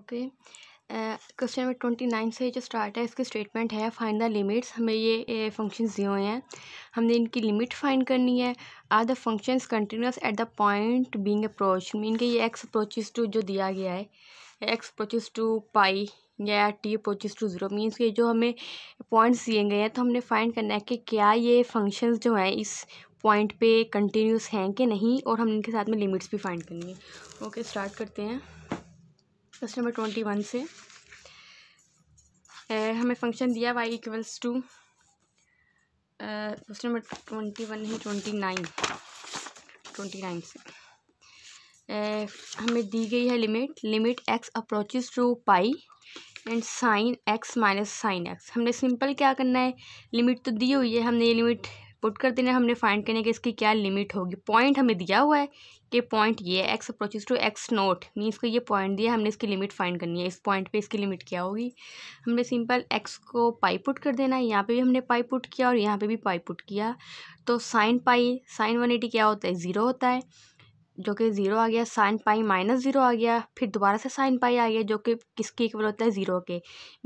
okay question number twenty nine से जो start है इसके स्टेटमेंट है फाइंड द लिमिट्स हमें ये फंक्शन दिए हुए हैं हमने इनकी लिमिट फाइंड करनी है are the function continuous at the point being approach mean के ये एक्स अप्रोचेस टू जो दिया गया है एक्स अप्रोचेस टू पाई या t approaches to zero means के जो हमें पॉइंट्स दिए गए हैं तो हमने फाइंड करना है कि क्या ये फंक्शन जो हैं इस पॉइंट पे कंटिन्यूस हैं कि नहीं और हम इनके साथ में लिमिट्स भी फाइंड करनी है ओके स्टार्ट करते हैं क्वेश्चन नंबर ट्वेंटी वन से ए, हमें फंक्शन दिया y equals to question number twenty one है ट्वेंटी नाइन ट्वेंटी नाइन से ए, हमें दी गई है limit limit x approaches to pi and sine x minus sine x हमने सिंपल क्या करना है लिमिट तो दी हुई है हमने ये लिमिट पुट कर देना हमने फाइंड करने की इसकी क्या लिमिट होगी पॉइंट हमें दिया हुआ है कि पॉइंट ये x approaches to x naught means को ये पॉइंट दिया हमने इसकी लिमिट फाइंड करनी है इस पॉइंट पे इसकी लिमिट क्या होगी हमने सिंपल एक्स को पाई पुट कर देना है यहाँ पे भी हमने पाई पुट किया और यहाँ पे भी पाई पुट किया तो sine pi sine one eighty क्या होता है ज़ीरो होता है जो कि ज़ीरो आ गया साइन पाई माइनस ज़ीरो आ गया फिर दोबारा से साइन पाई आ गया जो कि किसके इक्वल होता है ज़ीरो के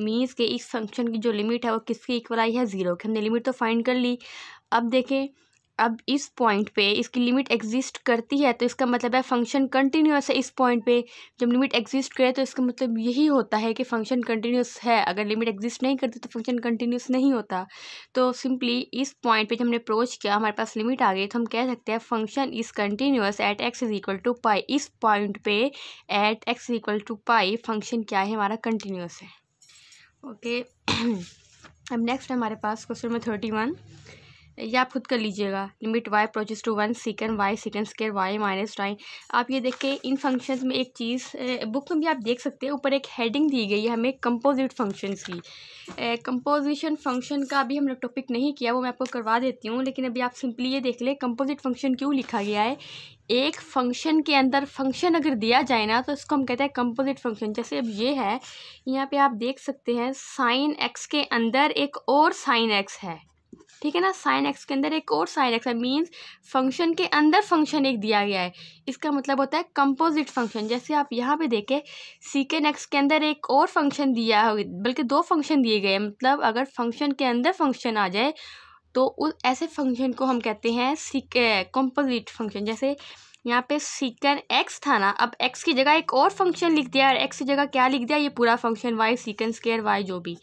मीन्स के इस फंक्शन की जो लिमिट है वो किसके इक्वल आई है ज़ीरो के हमने लिमिट तो फाइंड कर ली अब देखें अब इस पॉइंट पे इसकी लिमिट एग्जिस्ट करती है तो इसका मतलब है फंक्शन कंटिन्यूस है इस पॉइंट पे जब लिमिट एग्जिस्ट करे तो इसका मतलब यही होता है कि फंक्शन कंटिन्यूस है अगर लिमिट एग्जिस्ट नहीं करती तो फंक्शन कंटिन्यूस नहीं होता तो सिंपली इस पॉइंट पे जब हमने अप्रोच किया हमारे पास लिमिट आ गई तो हम कह सकते हैं function is continuous at x is equal to pi इस पॉइंट पे at x is equal to pi function क्या है हमारा कंटिन्यूस है ओके अब नेक्स्ट हमारे पास क्वेश्चन नंबर थर्टी वन या आप खुद कर लीजिएगा limit y approaches to one सिकन वाई सिकन स्केयर वाई माइनस नाइन आप ये देख के इन फंक्शंस में एक चीज़ बुक में भी आप देख सकते हैं ऊपर एक हेडिंग दी गई है हमें कंपोजिट फंक्शंस की कंपोजिशन फंक्शन का अभी हमने टॉपिक नहीं किया वो मैं आपको करवा देती हूँ लेकिन अभी आप सिंपली ये देख लें कंपोजिट फंक्शन क्यों लिखा गया है एक फंक्शन के अंदर फंक्शन अगर दिया जाए ना तो इसको हम कहते हैं कंपोजिट फंक्शन जैसे अब ये है यहाँ पे आप देख सकते हैं साइन एक्स के अंदर एक और साइन एक्स है ठीक है ना साइन एक्स के अंदर एक और साइन एक्स है मीन्स फंक्शन के अंदर फंक्शन एक दिया गया है इसका मतलब होता है कंपोजिट फंक्शन जैसे आप यहाँ पे देखें सीकेन एक्स के अंदर एक और फंक्शन दिया हो बल्कि दो फंक्शन दिए गए मतलब अगर फंक्शन के अंदर फंक्शन आ जाए तो उस ऐसे फंक्शन को हम कहते हैं कंपोजिट फंक्शन जैसे यहाँ पे सीकन एक्स था ना अब एक्स की जगह एक और फंक्शन लिख दिया और एक्स की जगह क्या लिख दिया ये पूरा function y secant square y जो भी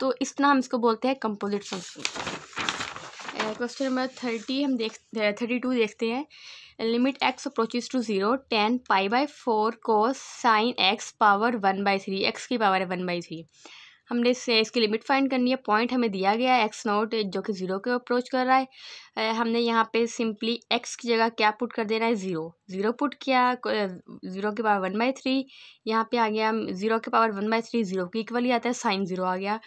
तो इस तरह हम इसको बोलते हैं composite function question number thirty हम देख थर्टी टू देखते हैं limit x approaches to zero tan pi by four को sine x power one by three x की पावर है वन बाई थ्री हमने इससे इसकी लिमिट फाइंड करनी है पॉइंट हमें दिया गया है एक्स नोट जो कि ज़ीरो के अप्रोच कर रहा है हमने यहाँ पे सिंपली एक्स की जगह क्या पुट कर देना है ज़ीरो ज़ीरो पुट किया ज़ीरो के पावर वन बाई थ्री यहाँ पे आ गया ज़ीरो के power one by three zero की इक्वल ही आता है साइन ज़ीरो आ गया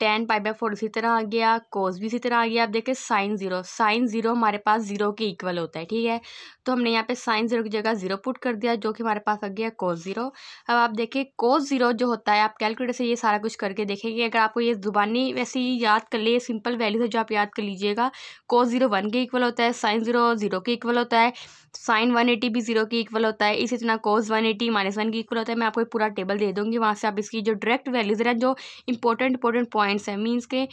टेन पाई बाय फोर इसी तरह आ गया कोस भी इसी तरह आ गया आप देखें साइन ज़ीरो साइन ज़ीरो हमारे पास ज़ीरो के इक्वल होता है ठीक है तो हमने यहाँ पे साइन ज़ीरो की जगह ज़ीरो पुट कर दिया जो कि हमारे पास आ गया कोस ज़ीरो अब आप देखिए कोस ज़ीरो जो होता है आप कैलकुलेटर से ये सारा कुछ करके देखेंगे अगर आपको ये ज़ुबानी वैसे ही याद कर लिए सिंपल वैल्यू से जो आप याद कर लीजिएगा कोस ज़ीरो वन के इक्वल होता है साइन ज़ीरो ज़ीरो के इक्वल होता है साइन वन एटी भी ज़ीरो के इक्वल होता है इसी तरह cos one eighty minus one के इक्वल होता है मैं आपको पूरा टेबल दे दूँगी वहाँ से आप इसकी जो डायरेक्ट वैल्यूज़ हैं जो इंपॉर्टेंट इंपॉर्टेंट पॉइंट पॉइंट्स हैं मीन्स के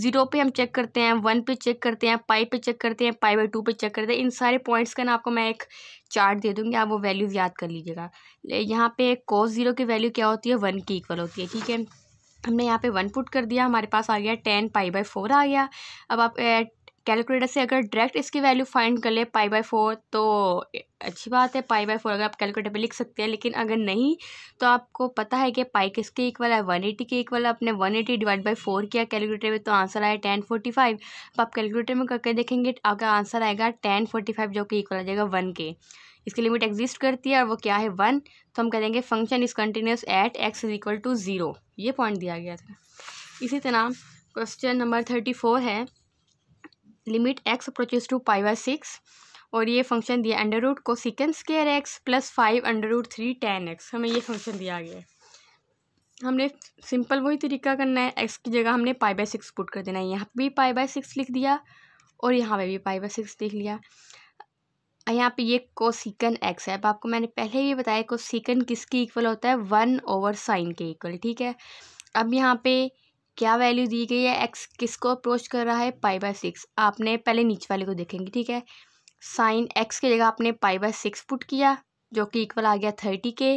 ज़ीरो पे हम चेक करते हैं वन पे चेक करते हैं पाई पे चेक करते हैं पाई बाई टू पे चेक करते हैं इन सारे पॉइंट्स का ना आपको मैं एक चार्ट दे दूँगी आप वो वैल्यू याद कर लीजिएगा यहाँ पे कॉस ज़ीरो की वैल्यू क्या होती है वन की इक्वल होती है ठीक है हमने यहाँ पे वन पुट कर दिया हमारे पास आ गया टेन पाई बाई फोर आ गया अब आप कैलकुलेटर से अगर डायरेक्ट इसकी वैल्यू फाइंड कर ले पाई बाई फोर तो अच्छी बात है पाई बाई फोर अगर आप कैलकुलेटर पे लिख सकते हैं लेकिन अगर नहीं तो आपको पता है कि पाई किसके इक्वल है वन एटी के इक्वल आपने one eighty divide by four किया कैलकुलेटर में तो आंसर आया टेन फोर्टी फाइव तो आप कैलकुलेटर में करके देखेंगे आपका आंसर आएगा टेन फोर्टी फाइव जो कि इक्वल आ जाएगा वन के इसकी लिमिट एग्जिस्ट करती है और वो क्या है वन तो हम कह देंगे function is continuous at x is equal to zero ये पॉइंट दिया गया था इसी तरह क्वेश्चन नंबर थर्टी फोर है limit x approaches to five by six और ये फंक्शन दिया अंडर रूट को secant square x plus five under root three tan x हमें ये फंक्शन दिया गया है हमने सिंपल वही तरीका करना है एक्स की जगह हमने पाई बाई सिक्स पुट कर देना है यहाँ पर भी पाई बाय सिक्स लिख दिया और यहाँ पे भी पाई बाई सिक्स लिख लिया यहाँ पे ये कोसिकन एक्स है अब आपको मैंने पहले ही बताया कोसिकन किसके इक्वल होता है वन ओवर साइन के इक्वल ठीक है अब यहाँ पे क्या वैल्यू दी गई है एक्स किसको अप्रोच कर रहा है पाई बाय सिक्स आपने पहले नीचे वाले को देखेंगे ठीक है साइन एक्स की जगह आपने पाई बाय सिक्स पुट किया जो कि इक्वल आ गया थर्टी के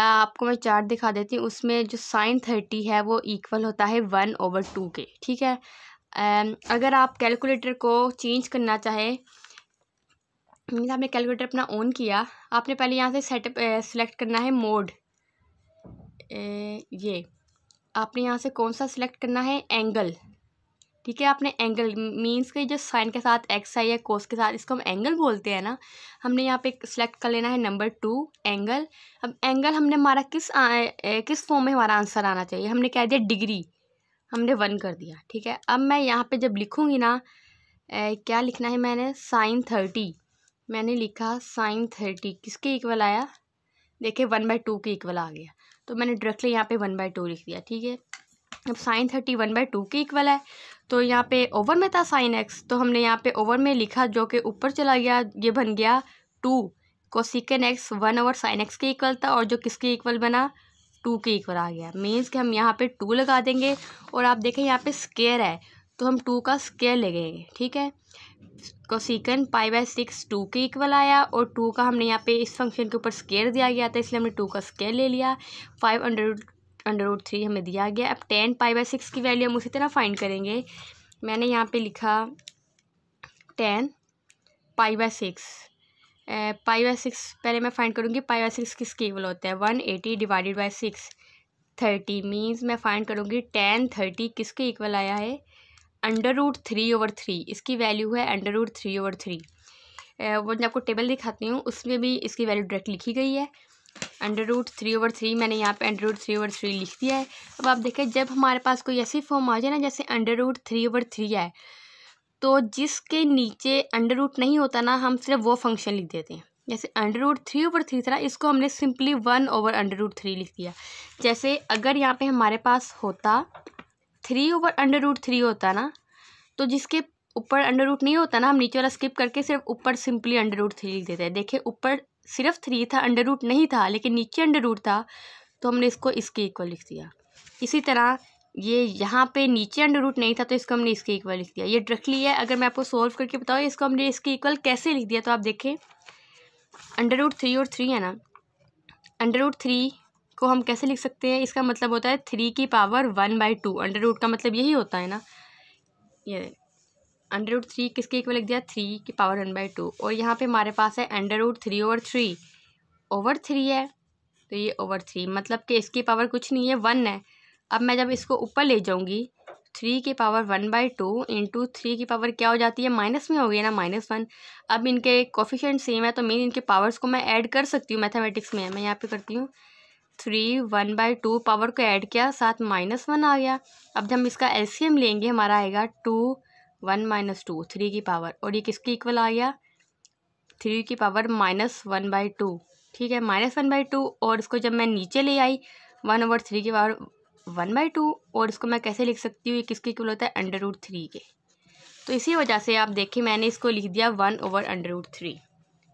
आपको मैं चार्ट दिखा देती हूँ उसमें जो साइन थर्टी है वो इक्वल होता है वन ओवर टू के ठीक है अगर आप कैलकुलेटर को चेंज करना चाहें जैसे आपने कैलकुलेटर अपना ऑन किया आपने पहले यहाँ से सेटअप सेलेक्ट करना है मोड ए, ये आपने यहाँ से कौन सा सिलेक्ट करना है एंगल ठीक है आपने एंगल मीन्स के जो साइन के साथ एक्स आई या कोस के साथ इसको हम एंगल बोलते हैं ना हमने यहाँ पे सिलेक्ट कर लेना है नंबर टू एंगल अब एंगल हमने हमारा किस आ, ए, किस फॉर्म में हमारा आंसर आना चाहिए हमने कह दिया डिग्री हमने वन कर दिया ठीक है अब मैं यहाँ पे जब लिखूँगी ना ए, क्या लिखना है मैंने साइन थर्टी मैंने लिखा साइन थर्टी किसके इक्वल आया देखिए वन बाई टू के इक्वल आ गया तो मैंने डायरेक्टली यहाँ पे वन बाई टू लिख दिया ठीक है अब sine thirty one by two के इक्वल है तो यहाँ पे ओवर में था साइन एक्स तो हमने यहाँ पे ओवर में लिखा जो कि ऊपर चला गया ये बन गया two cosec x one over sine x के इक्वल था और जो किसके इक्वल बना टू के इक्वल आ गया मीन्स कि हम यहाँ पे टू लगा देंगे और आप देखें यहाँ पे स्केयर है तो हम टू का स्केयर लगेंगे ठीक है cosec pi by six two के इक्वल आया और टू का हमने यहाँ पे इस फंक्शन के ऊपर स्केयर दिया गया था इसलिए हमने टू का स्केयर ले लिया five under under root three हमें दिया गया अब टेन पाई बाय सिक्स की वैल्यू हम उसी तरह फाइंड करेंगे मैंने यहाँ पे लिखा tan pi by six pi by six पहले मैं फाइंड करूँगी पाई बाय सिक्स किसके इक्वल होता है one eighty divided by six thirty means मैं फाइंड करूँगी टेन थर्टी किसके इक्वल आया है under root three over three इसकी वैल्यू है under root three over three वो मैं आपको टेबल दिखाती हूँ उसमें भी इसकी वैल्यू डायरेक्ट लिखी गई है under root three over three मैंने यहाँ पे under root three over three लिख दिया है अब आप देखें जब हमारे पास कोई ऐसी फॉर्म आ जाए ना जैसे under root three over three है तो जिसके नीचे अंडर रूट नहीं होता ना हम सिर्फ वो फंक्शन लिख देते हैं जैसे under root three over three था इसको हमने simply one over under root three लिख दिया जैसे अगर यहाँ पे हमारे पास होता थ्री ऊपर अंडर रूट थ्री होता ना तो जिसके ऊपर अंडर रूट नहीं होता ना हम नीचे वाला स्किप करके सिर्फ ऊपर सिंपली अंडर रूट थ्री लिख देते हैं देखिए ऊपर सिर्फ थ्री था अंडर रूट नहीं था लेकिन नीचे अंडर रूट था तो हमने इसको इसके इक्वल लिख दिया इसी तरह ये यहाँ पे नीचे अंडर रूट नहीं था तो इसको हमने इसके इक्वल लिख दिया ये डायरेक्टली है अगर मैं आपको सॉल्व करके बताऊँ इसको हमने इसके इक्वल कैसे लिख दिया तो आप देखें अंडर रूट थ्री और थ्री है ना अंडर रूट थ्री को हम कैसे लिख सकते हैं इसका मतलब होता है थ्री की power one by two under root का मतलब यही होता है ना ये अंडर रूट थ्री किसके इक्वल लिख दिया थ्री की पावर वन बाई टू और यहाँ पे हमारे पास है under root three over three over three है तो ये ओवर थ्री मतलब कि इसकी पावर कुछ नहीं है वन है अब मैं जब इसको ऊपर ले जाऊँगी थ्री की power one by two into three की पावर क्या हो जाती है माइनस में हो गई ना माइनस वन अब इनके कोफिशेंट सेम है तो मेन इनके पावर्स को मैं ऐड कर सकती हूँ मैथमेटिक्स में मैं यहाँ पे करती हूँ three one by two power को ऐड किया साथ माइनस वन आ गया अब जब हम इसका एलसीएम लेंगे हमारा आएगा two one minus two three की पावर और ये किसके इक्वल आ गया थ्री की power minus one by two ठीक है माइनस वन बाई टू और इसको जब मैं नीचे ले आई वन ओवर थ्री की पावर वन बाई टू और इसको मैं कैसे लिख सकती हूँ ये किसके इक्वल होता है अंडर रूट थ्री के तो इसी वजह से आप देखें मैंने इसको लिख दिया one over under root three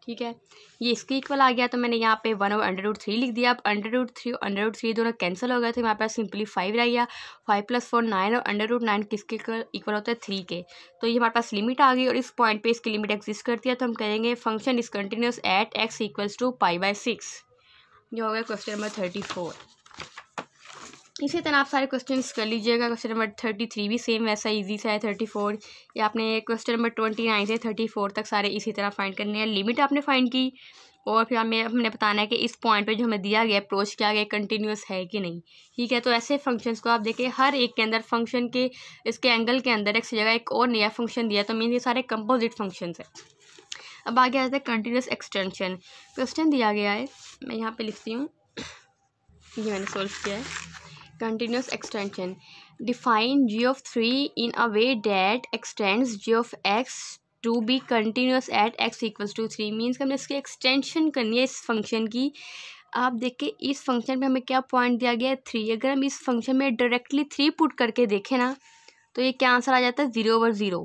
ठीक है ये इसके इक्वल आ गया तो मैंने यहाँ पे वन और अंडर रूट थ्री लिख दिया अब अंडर रूट थ्री और अंडर रूट थ्री दोनों कैंसिल हो गए थे हमारे पास सिंपली फाइव रह गया फाइव प्लस फोर नाइन और अंडर रूट नाइन किसके इक्वल होता है थ्री के तो ये हमारे पास लिमिट आ गई और इस पॉइंट पे इसकी लिमिट एग्जिस्ट करती है तो हम कहेंगे function is continuous at x equals to pi by six ये हो गया क्वेश्चन नंबर थर्टी फोर इसी तरह आप सारे क्वेश्चन कर लीजिएगा क्वेश्चन नंबर थर्टी थ्री भी सेम वैसा इजी सा है थर्टी फोर या आपने क्वेश्चन नंबर ट्वेंटी नाइन से थर्टी फोर तक सारे इसी तरह फाइंड करने हैं लिमिट आपने फाइंड की और फिर हमें हमने बताना है कि इस पॉइंट पे जो हमें दिया गया अप्रोच किया गया कंटिन्यूस है कि नहीं ठीक है तो ऐसे फंक्शंस को आप देखें हर एक के अंदर फंक्शन के इसके एंगल के अंदर एक जगह एक और नया फंक्शन दिया तो मीन ये सारे कंपोजिट फंक्शन है अब आगे आ हैं कंटिन्यूस एक्सटेंशन क्वेश्चन दिया गया है मैं यहाँ पर लिखती हूँ ये मैंने सोल्व किया है continuous extension define g of three in a way that extend g of x to be continuous at x equals to three means हमने इसकी एक्सटेंशन करनी है इस फंक्शन की आप देखिए इस फंक्शन में हमें क्या पॉइंट दिया गया है थ्री अगर हम इस फंक्शन में डायरेक्टली थ्री पुट करके देखें ना तो ये क्या आंसर आ जाता है ज़ीरो ओवर ज़ीरो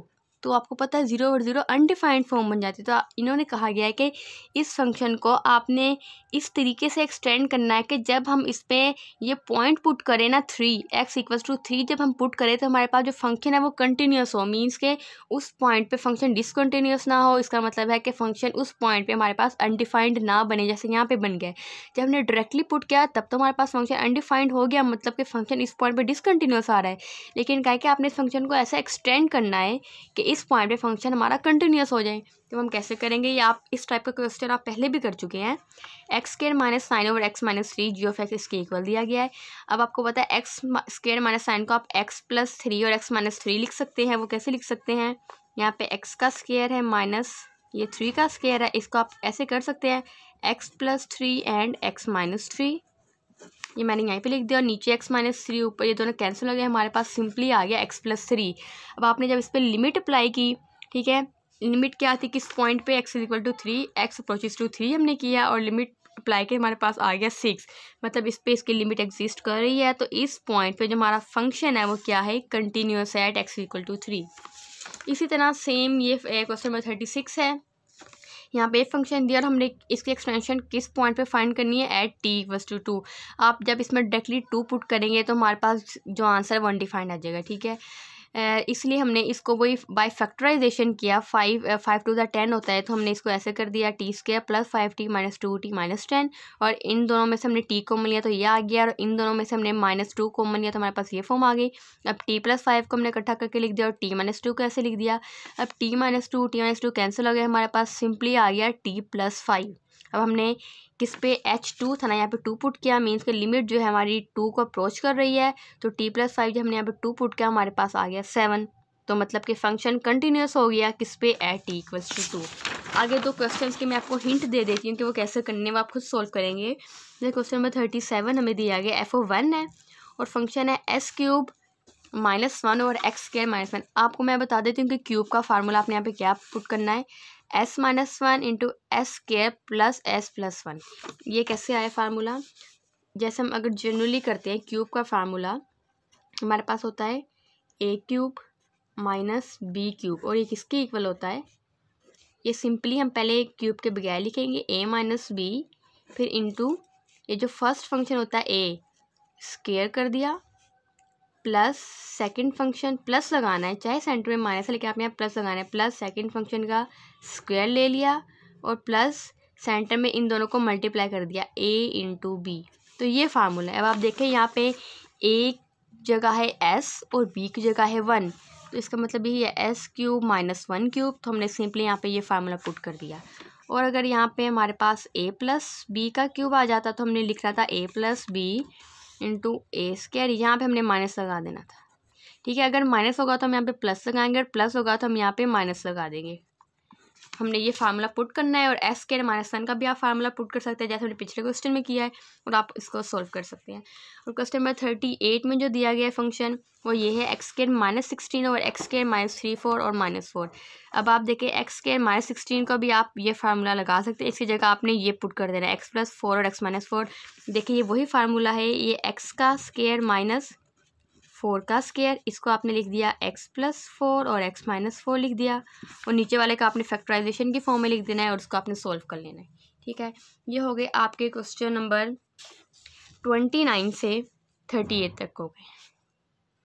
तो आपको पता है ज़ीरो और ज़ीरो अनडिफाइंड फॉर्म बन जाती है तो इन्होंने कहा गया है कि इस फंक्शन को आपने इस तरीके से एक्सटेंड करना है कि जब हम इस पर ये पॉइंट पुट करें ना three x equals to three जब हम पुट करें तो हमारे पास जो फंक्शन है वो कंटिन्यूस हो मीन्स के उस पॉइंट पे फंक्शन डिसकन्टीन्यूस ना हो इसका मतलब है कि फंक्शन उस पॉइंट पे हमारे पास अनडिफाइंड ना बने जैसे यहाँ पे बन गए जब हमने डायरेक्टली पुट किया तब तो हमारे पास फंक्शन अनडिफाइंड हो गया मतलब कि फंक्शन इस पॉइंट पर डिसकंटिन्यूस आ रहा है लेकिन कहा कि आपने इस फंक्शन को ऐसा एक्सटेंड करना है कि इस पॉइंट पे फंक्शन हमारा कंटिन्यूस हो जाए तो हम कैसे करेंगे ये आप इस टाइप का क्वेश्चन आप पहले भी कर चुके हैं x square minus sine over x minus three g of x इसके इक्वल दिया गया है अब आपको पता है एक्स स्केयर माइनस साइन को आप एक्स प्लस थ्री और एक्स माइनस थ्री लिख सकते हैं वो कैसे लिख सकते हैं यहाँ पे एक्स का स्केयर है माइनस ये थ्री का स्केयर है इसको आप ऐसे कर सकते हैं x plus three and x minus three ये मैंने यहीं पे लिख दिया और नीचे एक्स माइनस थ्री ऊपर ये दोनों कैंसिल हो गए हमारे पास सिंपली आ गया एक्स प्लस थ्री अब आपने जब इस पर लिमिट अप्लाई की ठीक है लिमिट क्या थी किस पॉइंट पे x is equal to three x approaches to three हमने किया और लिमिट अप्लाई के हमारे पास आ गया सिक्स मतलब इस पर इसकी लिमिट एग्जिस्ट कर रही है तो इस पॉइंट पर जो हमारा फंक्शन है वो क्या है कंटिन्यूस है at x equal to three इसी तरह सेम ये क्वेश्चन नंबर थर्टी सिक्स है यहाँ पे फंक्शन दिया और हमने इसकी एक्सटेंशन किस पॉइंट पे फाइंड करनी है at t equal to two आप जब इसमें डायरेक्टली टू पुट करेंगे तो हमारे पास जो आंसर वन डिफाइंड आ जाएगा ठीक है इसलिए हमने इसको वही बाई फैक्टराइजेशन किया five five two the ten होता है तो हमने इसको ऐसे कर दिया t square plus five t minus two t minus ten और इन दोनों में से हमने टी कॉमन लिया तो ये आ गया और इन दोनों में से हमने माइनस टू कॉमन लिया तो हमारे पास ये फॉर्म आ गई अब टी प्लस फाइव को हमने इकट्ठा करके लिख दिया और टी माइनस टू को ऐसे लिख दिया अब t minus two t minus two cancel हो गया हमारे पास सिंपली आ गया टी प्लस फाइव अब हमने किस पे एच टू था ना यहाँ पे टू पुट किया मीन्स के लिमिट जो है हमारी टू को अप्रोच कर रही है तो टी प्लस फाइव जो हमने यहाँ पे टू पुट किया हमारे पास आ गया सेवन तो मतलब कि फंक्शन कंटिन्यूस हो गया किस पे एट इक्वल्स टू टू आगे दो क्वेश्चंस के मैं आपको हिंट दे देती हूँ कि वो कैसे करने वो आप खुद सोल्व करेंगे जैसे क्वेश्चन नंबर थर्टी सेवन हमें दिया गया एफ ओ वन है और फंक्शन है एस क्यूब माइनस वन और एक्स स्केयर माइनस वन आपको मैं बता देती हूँ कि क्यूब का फार्मूला आपने यहाँ पे क्या पुट करना है s minus one into s square plus s plus one ये कैसे आया फार्मूला जैसे हम अगर जनरली करते हैं क्यूब का फार्मूला हमारे पास होता है a cube minus b cube और ये किसके इक्वल होता है ये सिंपली हम पहले क्यूब के बगैर लिखेंगे ए माइनस बी फिर इंटू ये जो फर्स्ट फंक्शन होता है ए स्केयर कर दिया प्लस सेकंड फंक्शन प्लस लगाना है चाहे सेंटर में माइनस है लेकिन आपने यहाँ प्लस लगाना है प्लस सेकंड फंक्शन का स्क्वायर ले लिया और प्लस सेंटर में इन दोनों को मल्टीप्लाई कर दिया ए इंटू बी तो ये फार्मूला है अब आप देखें यहाँ पे ए जगह है एस और बी की जगह है वन तो इसका मतलब यही है s cube minus one cube तो हमने सिंपली यहाँ पे ये फार्मूला पुट कर दिया और अगर यहाँ पे हमारे पास ए प्लस बी का क्यूब आ जाता तो हमने लिखना था a plus b into a square यहाँ पर हमने माइनस लगा देना था ठीक है अगर माइनस होगा तो हम यहाँ पे प्लस लगाएंगे और प्लस होगा तो हम यहाँ पे माइनस लगा देंगे हमने ये फार्मूला पुट करना है और एस के माइनस वन का भी आप फार्मूला पुट कर सकते हैं जैसे हमने पिछले क्वेश्चन में किया है और आप इसको सॉल्व कर सकते हैं और क्वेश्चन नंबर थर्टी एट में जो दिया गया है फंक्शन वो ये है एक्स केयर माइनस सिक्सटीन और x square minus three four और माइनस फोर अब आप देखें एक्स केयर माइनस सिक्सटीन का भी आप ये फार्मूला लगा सकते हैं इसकी जगह आपने ये पुट कर देना है एक्स प्लस फोर और एक्स माइनस फोर देखिए ये वही फार्मूला है ये एक्स का स्केयर माइनस फोर का स्केयर इसको आपने लिख दिया एक्स प्लस फोर और एक्स माइनस फोर लिख दिया और नीचे वाले का आपने फैक्टराइजेशन की फॉर्म में लिख देना है और उसको आपने सोल्व कर लेना है ठीक है ये हो गए आपके क्वेश्चन नंबर ट्वेंटी नाइन से थर्टी एट तक हो गए